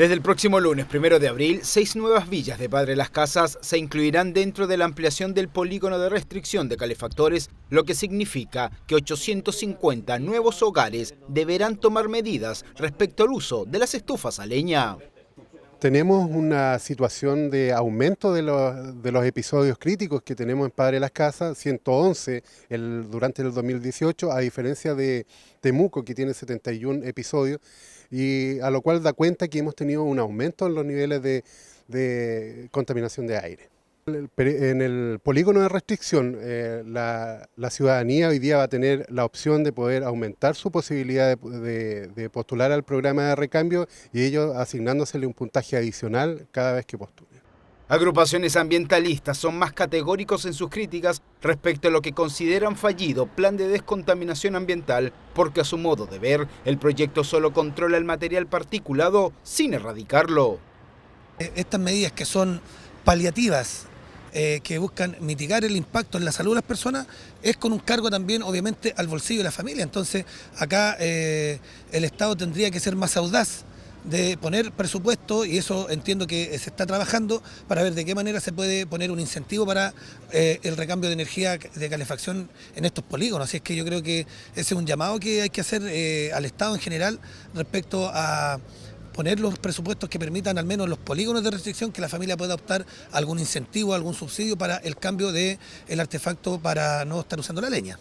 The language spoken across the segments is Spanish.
Desde el próximo lunes, primero de abril, seis nuevas villas de Padre Las Casas se incluirán dentro de la ampliación del polígono de restricción de calefactores, lo que significa que 850 nuevos hogares deberán tomar medidas respecto al uso de las estufas a leña. Tenemos una situación de aumento de los, episodios críticos que tenemos en Padre Las Casas, 111 durante el 2018, a diferencia de Temuco, que tiene 71 episodios y a lo cual da cuenta que hemos tenido un aumento en los niveles de, contaminación de aire. En el polígono de restricción, eh, la, ciudadanía hoy día va a tener la opción de poder aumentar su posibilidad de, postular al programa de recambio y ello asignándosele un puntaje adicional cada vez que postule. Agrupaciones ambientalistas son más categóricos en sus críticas respecto a lo que consideran fallido plan de descontaminación ambiental, porque a su modo de ver, el proyecto solo controla el material particulado sin erradicarlo. E, estas medidas que son paliativas, eh, que buscan mitigar el impacto en la salud de las personas, es con un cargo también, obviamente, al bolsillo de la familia. Entonces, acá eh, el Estado tendría que ser más audaz de poner presupuesto, y eso entiendo que se está trabajando, para ver de qué manera se puede poner un incentivo para eh, el recambio de energía de calefacción en estos polígonos. Así es que yo creo que ese es un llamado que hay que hacer eh, al Estado en general respecto a poner los presupuestos que permitan al menos los polígonos de restricción que la familia pueda optar algún incentivo, algún subsidio para el cambio del el artefacto para no estar usando la leña.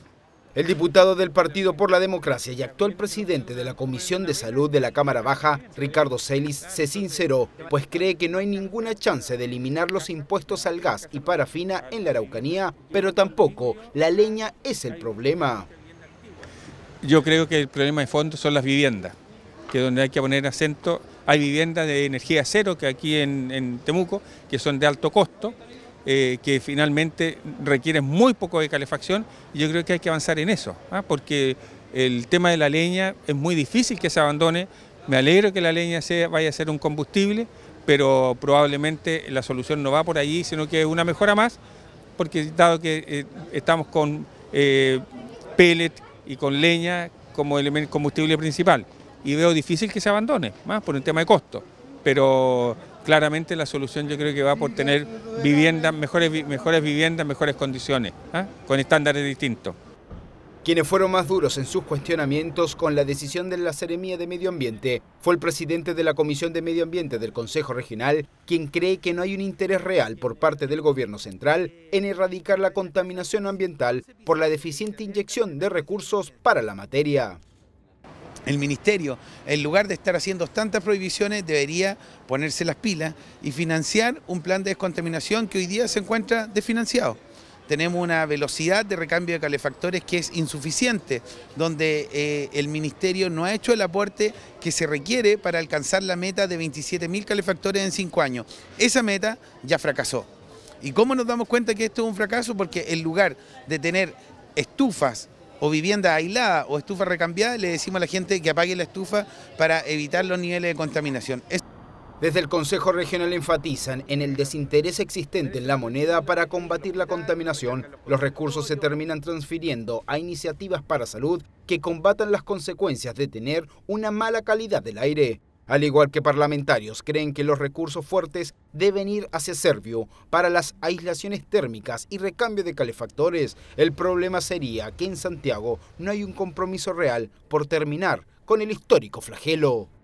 El diputado del Partido por la Democracia y actual presidente de la Comisión de Salud de la Cámara Baja, Ricardo Celis, se sinceró, pues cree que no hay ninguna chance de eliminar los impuestos al gas y parafina en la Araucanía, pero tampoco la leña es el problema. Yo creo que el problema de fondo son las viviendas, que es donde hay que poner acento. Hay viviendas de energía cero, que aquí en Temuco, que son de alto costo, eh, que finalmente requiere muy poco de calefacción. Y yo creo que hay que avanzar en eso, ¿ah? porque el tema de la leña es muy difícil que se abandone. Me alegro que la leña vaya a ser un combustible, pero probablemente la solución no va por allí, sino que es una mejora más, porque dado que eh, estamos con eh, pellet y con leña como elemento combustible principal, y veo difícil que se abandone, más ¿ah? por un tema de costo, pero claramente la solución yo creo que va por tener viviendas, mejores, mejores viviendas, mejores condiciones, ¿ah? con estándares distintos. Quienes fueron más duros en sus cuestionamientos con la decisión de la Seremía de Medio Ambiente fue el presidente de la Comisión de Medio Ambiente del Consejo Regional, quien cree que no hay un interés real por parte del gobierno central en erradicar la contaminación ambiental por la deficiente inyección de recursos para la materia el Ministerio, en lugar de estar haciendo tantas prohibiciones, debería ponerse las pilas y financiar un plan de descontaminación que hoy día se encuentra desfinanciado tenemos una velocidad de recambio de calefactores que es insuficiente, donde eh, el Ministerio no ha hecho el aporte que se requiere para alcanzar la meta de 27.000 calefactores en cinco años. Esa meta ya fracasó. ¿Y cómo nos damos cuenta que esto es un fracaso? Porque en lugar de tener estufas o vivienda aislada o estufa recambiada, le decimos a la gente que apague la estufa para evitar los niveles de contaminación. Desde el Consejo Regional enfatizan en el desinterés existente en la moneda para combatir la contaminación. Los recursos se terminan transfiriendo a iniciativas para salud que combatan las consecuencias de tener una mala calidad del aire. Al igual que parlamentarios, creen que los recursos fuertes deben ir hacia Servio para las aislaciones térmicas y recambio de calefactores. El problema sería que en Santiago no hay un compromiso real por terminar con el histórico flagelo.